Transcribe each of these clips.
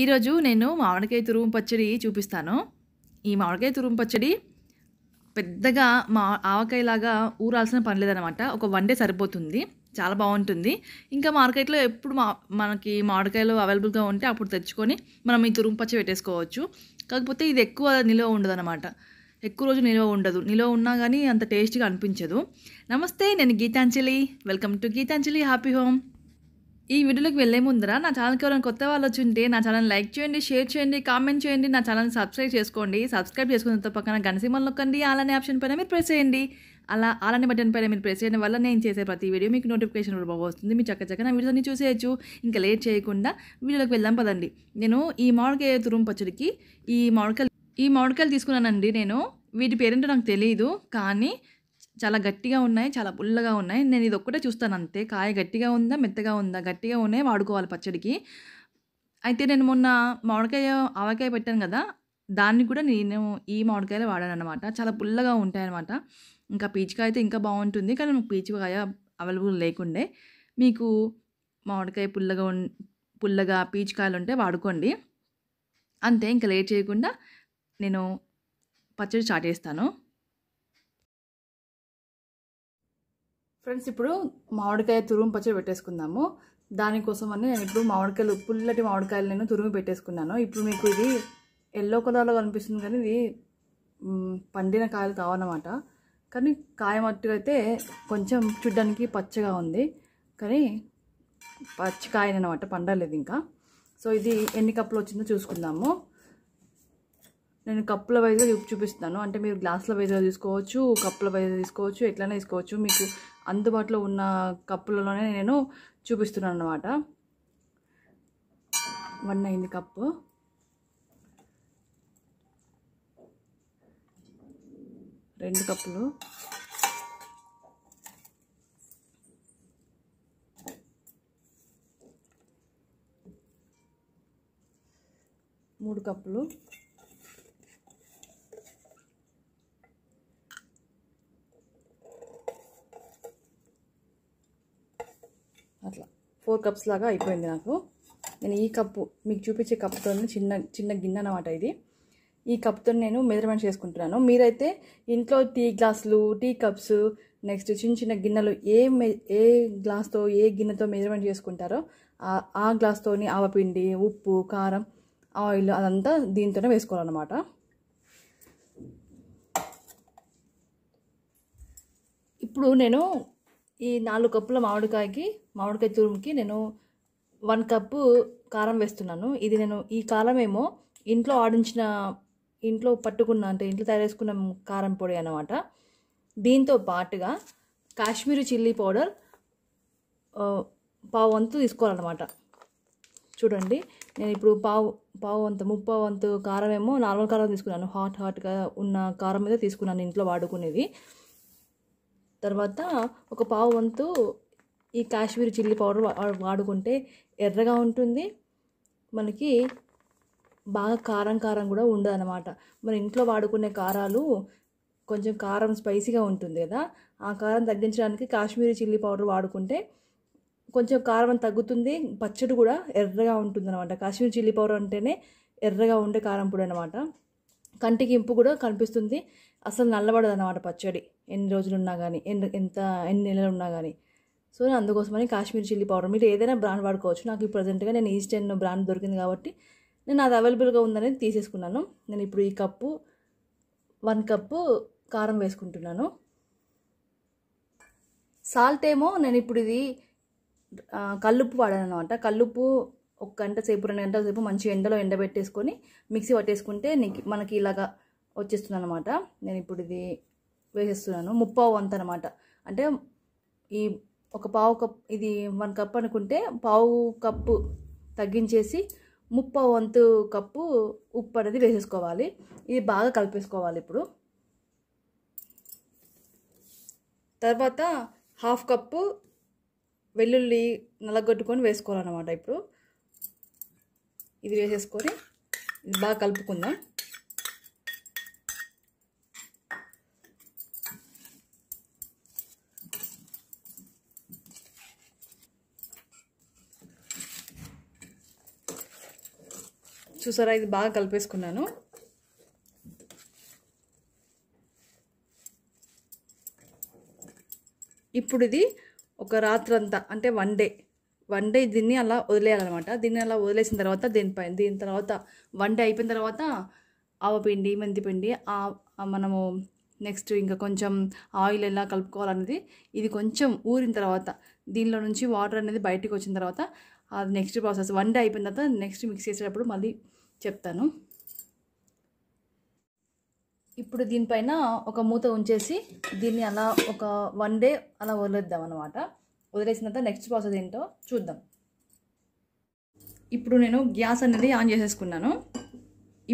ఈరోజు నేను మామిడికాయ తురుము పచ్చడి చూపిస్తాను ఈ మామిడికాయ తురుము పచ్చడి పెద్దగా మా ఆవకాయలాగా ఊరాల్సిన పని లేదనమాట ఒక వన్ డే సరిపోతుంది చాలా బాగుంటుంది ఇంకా మార్కెట్లో ఎప్పుడు మా మనకి మామిడికాయలు అవైలబుల్గా ఉంటే అప్పుడు తెచ్చుకొని మనం ఈ తురుము పచ్చడి పెట్టేసుకోవచ్చు కాకపోతే ఇది ఎక్కువ నిల్వ అనమాట ఎక్కువ రోజు నిల్వ ఉండదు నిల్వ ఉన్నా కానీ అంత టేస్ట్గా అనిపించదు నమస్తే నేను Geetanjali welcome to Geetanjali happy home ఈ వీడియోలోకి వెళ్ళే ముందర నా ఛానల్కి ఎవరైనా కొత్త వాళ్ళు వచ్చి ఉంటే నా ఛానల్ లైక్ చేయండి షేర్ చేయండి కామెంట్ చేయండి నా ఛానల్ని సబ్స్క్రైబ్ చేసుకోండి సబ్స్క్రైబ్ చేసుకున్నంత పక్కన గణసీమలు నొక్కండి అలానే ఆప్షన్ పైన మీరు ప్రెస్ చేయండి అలా అలానే బటన్ పైన మీరు ప్రెస్ చేయడం వల్ల నేను చేసే ప్రతి వీడియో మీకు నోటిఫికేషన్ కూడా వస్తుంది మీ చక్క చక్కగా నా వీడియోని చూసేయచ్చు ఇంకా లేట్ చేయకుండా వీడియోలోకి వెళ్దాం పదండి నేను ఈ మామిడికాయ తురుం పచ్చడికి ఈ మామిడికాయలు ఈ మామిడికాయలు తీసుకున్నానండి నేను వీటి పేరెంటో నాకు తెలియదు కానీ చాలా గట్టిగా ఉన్నాయి చాలా పుల్లగా ఉన్నాయి నేను ఇది ఒక్కటే చూస్తాను అంతే కాయ గట్టిగా ఉందా మెత్తగా ఉందా గట్టిగా ఉన్నాయి వాడుకోవాలి పచ్చడికి అయితే నేను మొన్న మామిడికాయ ఆవకాయ పెట్టాను కదా దాన్ని కూడా నేను ఈ మామిడికాయలు వాడాను అనమాట చాలా పుల్లగా ఉంటాయన్నమాట ఇంకా పీచుకాయ అయితే ఇంకా బాగుంటుంది కానీ నాకు పీచుకాయ అవైలబుల్ లేకుండే మీకు మామిడికాయ పుల్లగా పుల్లగా పీచుకాయలు ఉంటే వాడుకోండి అంతే ఇంకా లేట్ చేయకుండా నేను పచ్చడి స్టార్ట్ చేస్తాను ఫ్రెండ్స్ ఇప్పుడు మామిడికాయ తురుము పచ్చడి పెట్టేసుకుందాము దానికోసం అని నేను ఇప్పుడు మామిడికాయలు పుల్లటి మామిడికాయలు నేను తురుము పెట్టేసుకున్నాను ఇప్పుడు మీకు ఇది ఎల్లో కలర్లో కనిపిస్తుంది కానీ ఇది పండిన కాయలు కావన్నమాట కానీ కాయ మట్టుకైతే కొంచెం చూడ్డానికి పచ్చగా ఉంది కానీ పచ్చి కాయనమాట పండలేదు ఇంకా సో ఇది ఎన్ని కప్పులు వచ్చిందో చూసుకుందాము నేను కప్పుల వైజ్గా చూపిస్తాను అంటే మీరు గ్లాసుల వైజ్గా తీసుకోవచ్చు కప్పుల వైజ్గా తీసుకోవచ్చు ఎట్లనే తీసుకోవచ్చు మీకు అందుబాటులో ఉన్న కప్పులలోనే నేను చూపిస్తున్నాను అనమాట వన్ అయింది కప్పు రెండు కప్పులు మూడు కప్పులు ఫోర్ కప్స్ లాగా అయిపోయింది నాకు నేను ఈ కప్పు మీకు చూపించే కప్తో చిన్న చిన్న గిన్నె అనమాట ఇది ఈ కప్తో నేను మెజర్మెంట్ చేసుకుంటున్నాను మీరైతే ఇంట్లో టీ గ్లాసులు టీ కప్స్ నెక్స్ట్ చిన్న చిన్న గిన్నెలు ఏ ఏ గ్లాస్తో ఏ గిన్నెతో మెజర్మెంట్ చేసుకుంటారో ఆ గ్లాస్తోని ఆవపిండి ఉప్పు కారం ఆయిల్ అదంతా దీంతోనే వేసుకోవాలన్నమాట ఇప్పుడు నేను ఈ నాలుగు కప్పుల మామిడికాయకి మామిడికాయ తురుముకి నేను వన్ కప్పు కారం వేస్తున్నాను ఇది నేను ఈ కారం ఏమో ఇంట్లో ఆడించిన ఇంట్లో పట్టుకున్న అంటే ఇంట్లో తయారు చేసుకున్న కారం పొడి అనమాట దీంతో పాటుగా కాశ్మీరీ చిల్లీ పౌడర్ పావు వంతు తీసుకోవాలన్నమాట చూడండి నేను ఇప్పుడు పావు పావు వంతు ముప్పావు వంతు కారం ఏమో నార్మల్ కారం తీసుకున్నాను హాట్ హాట్గా ఉన్న కారం మీద తీసుకున్నాను ఇంట్లో వాడుకునేది తర్వాత ఒక పావు వంతు ఈ కాశ్మీర్ చిల్లీ పౌడర్ వాడుకుంటే ఎర్రగా ఉంటుంది మనకి బాగా కారం కారం కూడా ఉండదు అనమాట మన ఇంట్లో వాడుకునే కారాలు కొంచెం కారం స్పైసీగా ఉంటుంది కదా ఆ కారం తగ్గించడానికి కాశ్మీరీ చిల్లీ పౌడర్ వాడుకుంటే కొంచెం కారం తగ్గుతుంది పచ్చడి కూడా ఎర్రగా ఉంటుంది అనమాట కాశ్మీరీ చిల్లీ పౌడర్ అంటేనే ఎర్రగా ఉండే కారం పొడి అనమాట కంటికి ఇంపు కూడా కనిపిస్తుంది అసలు నల్లబడదు అనమాట పచ్చడి ఎన్ని రోజులు ఉన్నా కానీ ఎంత ఎన్ని నెలలు ఉన్నా కానీ సో అందుకోసమని కాశ్మీర్ చిల్లీ పౌడర్ మీరు ఏదైనా బ్రాండ్ వాడుకోవచ్చు నాకు ఈ ప్రజెంట్గా నేను ఈస్టెన్ బ్రాండ్ దొరికింది కాబట్టి నేను అది అవైలబుల్గా ఉందనేది తీసేసుకున్నాను నేను ఇప్పుడు ఈ కప్పు వన్ కప్పు కారం వేసుకుంటున్నాను సాల్ట్ ఏమో నేను ఇప్పుడు ఇది కల్లుప్పు వాడాను అనమాట కల్లుప్పు ఒక గంట సేపు రెండు గంటల సేపు మంచి ఎండలో ఎండబెట్టేసుకొని మిక్సీ పట్టేసుకుంటే మనకి ఇలాగా వచ్చేస్తుంది అనమాట నేను ఇప్పుడు ఇది వేసేస్తున్నాను ముప్పావు వంత అనమాట అంటే ఈ ఒక పావు కప్ ఇది వన్ కప్ అనుకుంటే పావు కప్పు తగ్గించేసి ముప్ప వంతు కప్పు ఉప్పు అనేది వేసేసుకోవాలి ఇది బాగా కలిపేసుకోవాలి ఇప్పుడు తర్వాత హాఫ్ కప్పు వెల్లుల్లి నలగొట్టుకొని వేసుకోవాలన్నమాట ఇప్పుడు ఇది వేసేసుకొని ఇది బాగా కలుపుకుందాం చూసారా ఇది బాగా కలిపేసుకున్నాను ఇప్పుడు ఇది ఒక రాత్రంతా అంటే వన్ డే వన్ డే దీన్ని అలా వదిలేయాలన్నమాట దీన్ని అలా వదిలేసిన తర్వాత దీనిపై దీని తర్వాత వన్ డే అయిపోయిన తర్వాత ఆవపిండి మెంతిపిండి మనము నెక్స్ట్ ఇంకా కొంచెం ఆయిల్ ఎలా కలుపుకోవాలనేది ఇది కొంచెం ఊరిన తర్వాత దీనిలో నుంచి వాటర్ అనేది బయటకు వచ్చిన తర్వాత నెక్స్ట్ ప్రాసెస్ వన్ డే అయిపోయిన తర్వాత నెక్స్ట్ మిక్స్ చేసేటప్పుడు మళ్ళీ చెప్తాను ఇప్పుడు దీనిపైన ఒక మూత ఉంచేసి దీన్ని అలా ఒక వన్ డే అలా వదిలేద్దాం అనమాట వదిలేసిన తర్వాత నెక్స్ట్ ప్రాసెస్ ఏంటో చూద్దాం ఇప్పుడు నేను గ్యాస్ అనేది ఆన్ చేసేసుకున్నాను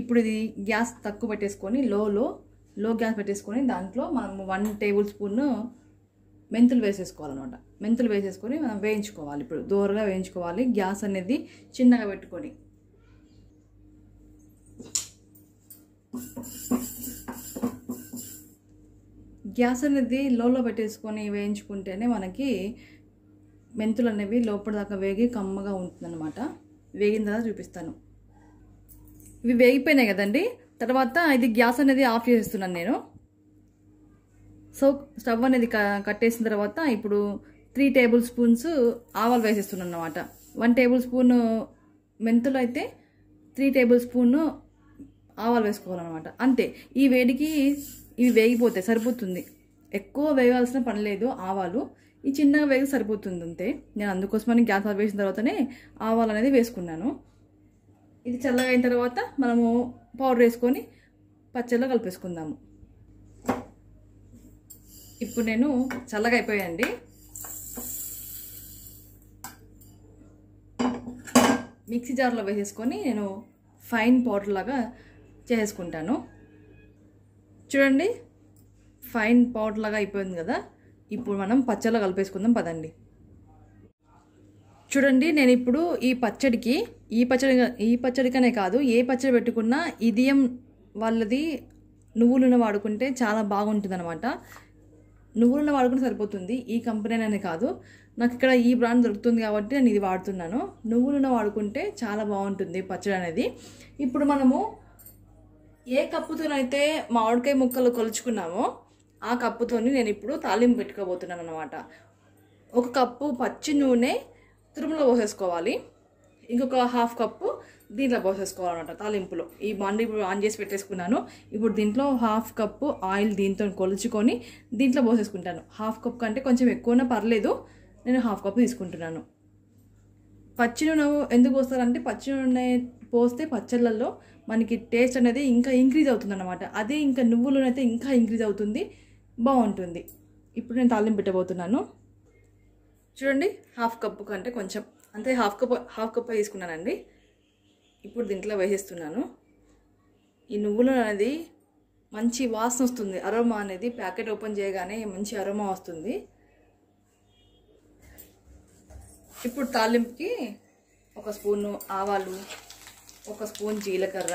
ఇప్పుడు ఇది గ్యాస్ తక్కువ పెట్టేసుకొని లోలో లో గ్యాస్ పెట్టేసుకొని దాంట్లో మనం వన్ టేబుల్ స్పూన్ మెంతులు వేసేసుకోవాలన్నమాట మెంతులు వేసేసుకొని మనం వేయించుకోవాలి ఇప్పుడు దూరంగా వేయించుకోవాలి గ్యాస్ అనేది చిన్నగా పెట్టుకొని గ్యాస్ అనేది లోలో పెట్టేసుకొని వేయించుకుంటేనే మనకి మెంతులు అనేవి లోపల దాకా వేగి కమ్మగా ఉంటుందన్నమాట వేగిన తర్వాత చూపిస్తాను ఇవి వేగిపోయినాయి కదండి తర్వాత ఇది గ్యాస్ అనేది ఆఫ్ చేస్తున్నాను నేను సో స్టవ్ అనేది కట్టేసిన తర్వాత ఇప్పుడు త్రీ టేబుల్ స్పూన్స్ ఆవాలు వేసేస్తున్నాను అనమాట వన్ టేబుల్ స్పూన్ మెంతులు అయితే త్రీ టేబుల్ స్పూన్ ఆవాలు వేసుకోవాలన్నమాట అంతే ఈ వేడికి ఇవి వేగిపోతాయి సరిపోతుంది ఎక్కువ వేగాల్సిన పని లేదు ఆవాలు ఈ చిన్నగా వేగి సరిపోతుంది అంతే నేను అందుకోసమని గ్యాస్ ఆఫ్ వేసిన తర్వాతనే ఆవాలు అనేది వేసుకున్నాను ఇది చల్లగా అయిన తర్వాత మనము పౌడర్ వేసుకొని పచ్చళ్ళు కలిపేసుకుందాము ఇప్పుడు నేను చల్లగా అయిపోయాయండి మిక్సీ జార్లో వేసేసుకొని నేను ఫైన్ పౌడర్ లాగా చేసుకుంటాను చూడండి ఫైన్ పౌడర్ లాగా అయిపోయింది కదా ఇప్పుడు మనం పచ్చళ్ళ కలిపేసుకుందాం పదండి చూడండి నేను ఇప్పుడు ఈ పచ్చడికి ఈ పచ్చడి ఈ పచ్చడికనే కాదు ఏ పచ్చడి పెట్టుకున్నా ఇదియం వాళ్ళది నువ్వులను వాడుకుంటే చాలా బాగుంటుంది అనమాట నువ్వులను వాడుకుంటే సరిపోతుంది ఈ కంపెనీ కాదు నాకు ఇక్కడ ఈ బ్రాండ్ దొరుకుతుంది కాబట్టి నేను ఇది వాడుతున్నాను నువ్వులను వాడుకుంటే చాలా బాగుంటుంది పచ్చడి అనేది ఇప్పుడు మనము ఏ కప్పుతోనైతే మామిడికాయ ముక్కలు కొలుచుకున్నామో ఆ కప్పుతోని నేను ఇప్పుడు తాలింపు పెట్టుకోబోతున్నాను అనమాట ఒక కప్పు పచ్చి నూనె తురుములో పోసేసుకోవాలి ఇంకొక హాఫ్ కప్పు దీంట్లో పోసేసుకోవాలన్నమాట తాలింపులో ఈ బండి ఇప్పుడు ఆన్ చేసి పెట్టేసుకున్నాను ఇప్పుడు దీంట్లో హాఫ్ కప్పు ఆయిల్ దీంతో కొలుచుకొని దీంట్లో పోసేసుకుంటాను హాఫ్ కప్ కంటే కొంచెం ఎక్కువనే పర్లేదు నేను హాఫ్ కప్ తీసుకుంటున్నాను పచ్చి నూనె ఎందుకు పోస్తారంటే పచ్చి నూనె పోస్తే పచ్చళ్ళల్లో మనకి టేస్ట్ అనేది ఇంకా ఇంక్రీజ్ అవుతుంది అనమాట అదే ఇంకా నువ్వులనైతే ఇంకా ఇంక్రీజ్ అవుతుంది బాగుంటుంది ఇప్పుడు నేను తాలింపు పెట్టబోతున్నాను చూడండి హాఫ్ కప్పు కంటే కొంచెం అంతే హాఫ్ కప్ హాఫ్ కప్ వేసుకున్నానండి ఇప్పుడు దీంట్లో వేసేస్తున్నాను ఈ నువ్వులు అనేది మంచి వాసన వస్తుంది అరోమా అనేది ప్యాకెట్ ఓపెన్ చేయగానే మంచి అరోమా వస్తుంది ఇప్పుడు తాలింపుకి ఒక స్పూను ఆవాలు ఒక స్పూన్ జీలకర్ర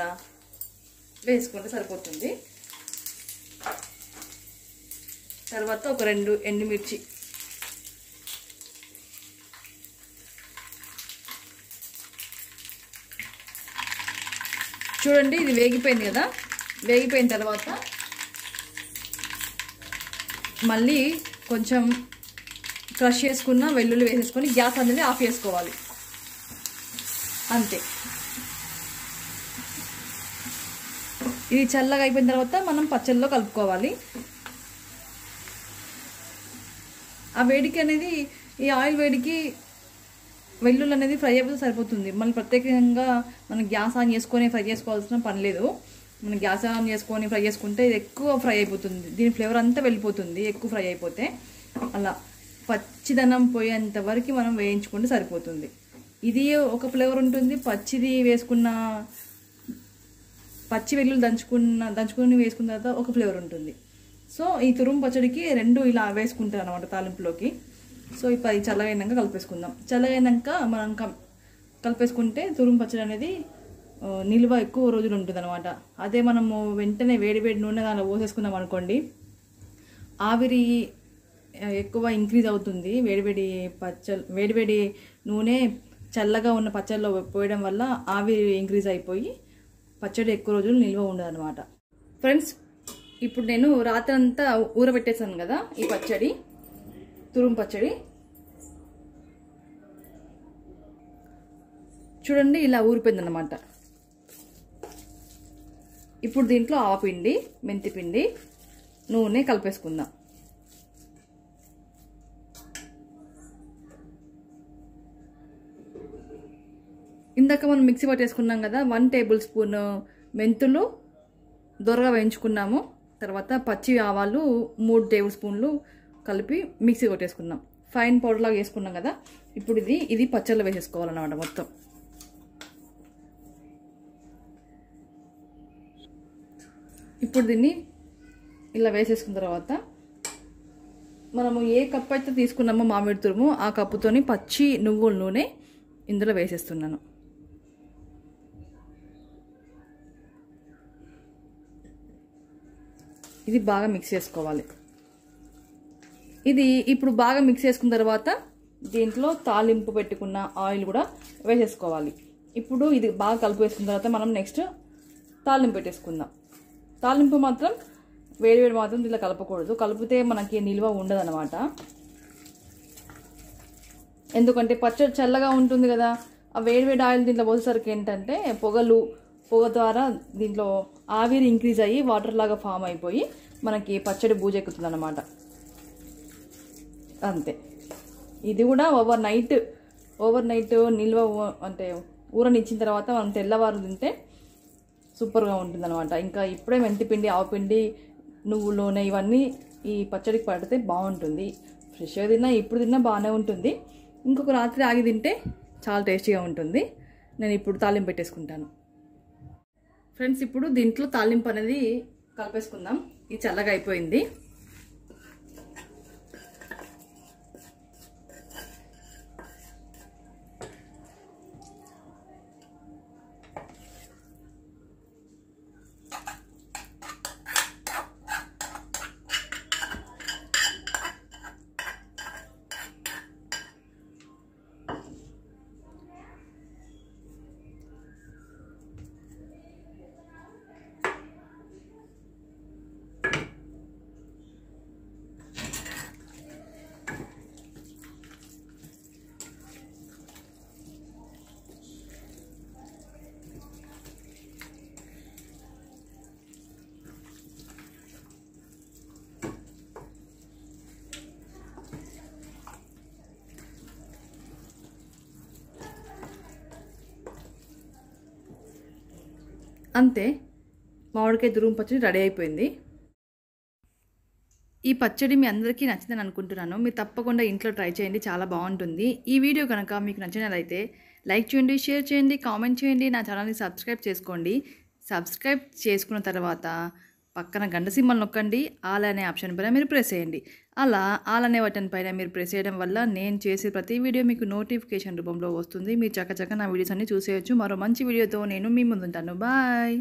వేసుకుంటే సరిపోతుంది తర్వాత ఒక రెండు ఎండుమిర్చి చూడండి ఇది వేగిపోయింది కదా వేగిపోయిన తర్వాత మళ్ళీ కొంచెం క్రష్ చేసుకున్న వెల్లుల్లి వేసేసుకొని గ్యాస్ అనేది ఆఫ్ చేసుకోవాలి అంతే ఇది చల్లగా అయిపోయిన తర్వాత మనం పచ్చళ్ళలో కలుపుకోవాలి ఆ వేడికి అనేది ఈ ఆయిల్ వేడికి వెల్లుల్లి అనేది ఫ్రై అయిపోతే సరిపోతుంది మనం ప్రత్యేకంగా మనం గ్యాస్ ఆన్ చేసుకొని ఫ్రై చేసుకోవాల్సిన పని లేదు మనం గ్యాస్ ఆన్ చేసుకొని ఫ్రై చేసుకుంటే ఇది ఎక్కువ ఫ్రై అయిపోతుంది దీని ఫ్లేవర్ అంతా వెళ్ళిపోతుంది ఎక్కువ ఫ్రై అయిపోతే అలా పచ్చిదనం పోయేంత వరకు మనం వేయించుకుంటే సరిపోతుంది ఇది ఒక ఫ్లేవర్ ఉంటుంది పచ్చిది వేసుకున్న పచ్చి వెల్లుల్లి దంచుకున్న దంచుకుని వేసుకున్న తర్వాత ఒక ఫ్లేవర్ ఉంటుంది సో ఈ తురుము పచ్చడికి రెండు ఇలా వేసుకుంటారు అనమాట తాలింపులోకి సో ఇప్పుడు అది చల్లగైనాక కలిపేసుకుందాం చల్లగైనాక మనం కలిపేసుకుంటే తురుము పచ్చడి అనేది నిల్వ ఎక్కువ రోజులు ఉంటుంది అనమాట అదే మనము వెంటనే వేడి వేడి నూనె దానిలో పోసేసుకున్నాం అనుకోండి ఆవిరి ఎక్కువ ఇంక్రీజ్ అవుతుంది వేడివేడి పచ్చ వేడివేడి నూనె చల్లగా ఉన్న పచ్చళ్ళలో పోయడం వల్ల ఆవిరి ఇంక్రీజ్ అయిపోయి పచ్చడి ఎక్కువ రోజులు నిల్వ ఉండదు అనమాట ఫ్రెండ్స్ ఇప్పుడు నేను రాత్రంతా ఊరబెట్టేశాను కదా ఈ పచ్చడి తురుము పచ్చడి చూడండి ఇలా ఊరిపోయింది అనమాట ఇప్పుడు దీంట్లో ఆవపిండి మెంతిపిండి నూనె కలిపేసుకుందాం ఇందాక మనం మిక్సీ పట్టేసుకున్నాం కదా వన్ టేబుల్ స్పూన్ మెంతులు దొరగా వేయించుకున్నాము తర్వాత పచ్చి ఆవాలు మూడు టేబుల్ స్పూన్లు కలిపి మిక్సీ కొట్టేసుకున్నాం ఫైన్ పౌడర్ లాగా వేసుకున్నాం కదా ఇప్పుడు ఇది ఇది పచ్చళ్ళు వేసేసుకోవాలన్నమాట మొత్తం ఇప్పుడు దీన్ని ఇలా వేసేసుకున్న తర్వాత మనము ఏ కప్పు అయితే తీసుకున్నామో మామిడి తురుము ఆ కప్పుతోని పచ్చి నువ్వుల నూనె ఇందులో వేసేస్తున్నాను ఇది బాగా మిక్స్ చేసుకోవాలి ఇది ఇప్పుడు బాగా మిక్స్ చేసుకున్న తర్వాత దీంట్లో తాలింపు పెట్టుకున్న ఆయిల్ కూడా వేసేసుకోవాలి ఇప్పుడు ఇది బాగా కలిపి వేసుకున్న తర్వాత మనం నెక్స్ట్ తాలింపు పెట్టేసుకుందాం తాలింపు మాత్రం వేడి వేడి మాత్రం ఇలా కలపకూడదు కలిపితే మనకి నిల్వ ఉండదన్నమాట ఎందుకంటే పచ్చడి చల్లగా ఉంటుంది కదా ఆ వేడి వేడి ఆయిల్ దీంట్లో పోసేసరికి ఏంటంటే పొగలు పొగ ద్వారా దీంట్లో ఆవిరి ఇంక్రీజ్ అయ్యి వాటర్ లాగా ఫామ్ అయిపోయి మనకి పచ్చడి బూజెక్కుతుంది అనమాట అంతే ఇది కూడా ఓవర్ నైట్ ఓవర్ నైట్ నిల్వ అంటే ఊరనిచ్చిన తర్వాత మనం తెల్లవారు తింటే సూపర్గా ఉంటుంది అనమాట ఇంకా ఇప్పుడే మెంతిపిండి ఆవుపిండి నువ్వు నూనె ఇవన్నీ ఈ పచ్చడికి పడితే బాగుంటుంది ఫ్రెష్గా తిన్నా ఇప్పుడు తిన్నా బాగానే ఉంటుంది ఇంకొక రాత్రి ఆగి తింటే చాలా టేస్టీగా ఉంటుంది నేను ఇప్పుడు తాలింపు పెట్టేసుకుంటాను ఫ్రెండ్స్ ఇప్పుడు దీంట్లో తాలింపు అనేది కలిపేసుకుందాం ఇది చల్లగా అయిపోయింది అంతే మామిడికాయ దురుము పచ్చడి రెడీ అయిపోయింది ఈ పచ్చడి మీ అందరికీ నచ్చిందని అనుకుంటున్నాను మీరు తప్పకుండా ఇంట్లో ట్రై చేయండి చాలా బాగుంటుంది ఈ వీడియో కనుక మీకు నచ్చినట్లయితే లైక్ చేయండి షేర్ చేయండి కామెంట్ చేయండి నా ఛానల్ని సబ్స్క్రైబ్ చేసుకోండి సబ్స్క్రైబ్ చేసుకున్న తర్వాత పక్కన గంట సింబల్ నొక్కండి ఆల్ అనే ఆప్షన్ పైన మీరు ప్రెస్ చేయండి అలా ఆలనే బటన్ పైన మీరు ప్రెస్ చేయడం వల్ల నేను చేసే ప్రతి వీడియో మీకు నోటిఫికేషన్ రూపంలో వస్తుంది మీరు చక్కచక్క నా వీడియోస్ అన్ని చూసేయచ్చు మరో మంచి వీడియోతో నేను మీ ముందుంటాను బాయ్